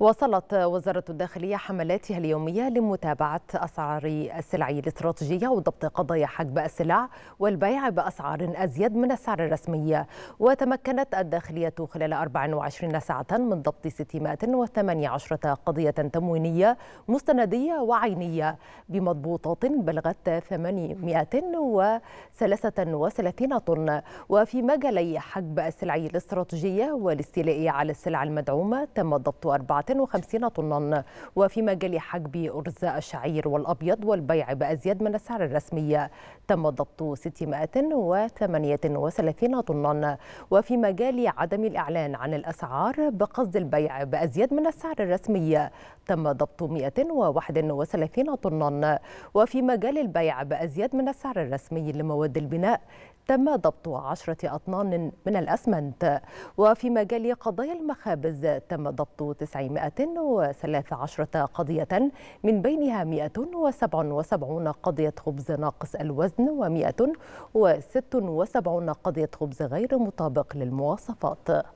وصلت وزارة الداخلية حملاتها اليومية لمتابعة أسعار السلع الاستراتيجية وضبط قضايا حجب السلع والبيع بأسعار أزيد من السعر الرسمي وتمكنت الداخلية خلال 24 ساعة من ضبط 618 قضية تموينية مستندية وعينية بمضبوطات بلغت 833 طن وفي مجالي حجب السلع الاستراتيجية والاستيلاء على السلع المدعومة تم ضبط أربعة 54 طنا وفي مجال حجب أرز الشعير والأبيض والبيع بأزيد من السعر الرسمي تم ضبط 638 طنا وفي مجال عدم الإعلان عن الأسعار بقصد البيع بأزيد من السعر الرسمي تم ضبط 131 طنا وفي مجال البيع بأزيد من السعر الرسمي لمواد البناء تم ضبط عشرة أطنان من الأسمنت وفي مجال قضايا المخابز تم ضبط 900 213 قضية من بينها 177 قضية خبز ناقص الوزن و 176 قضية خبز غير مطابق للمواصفات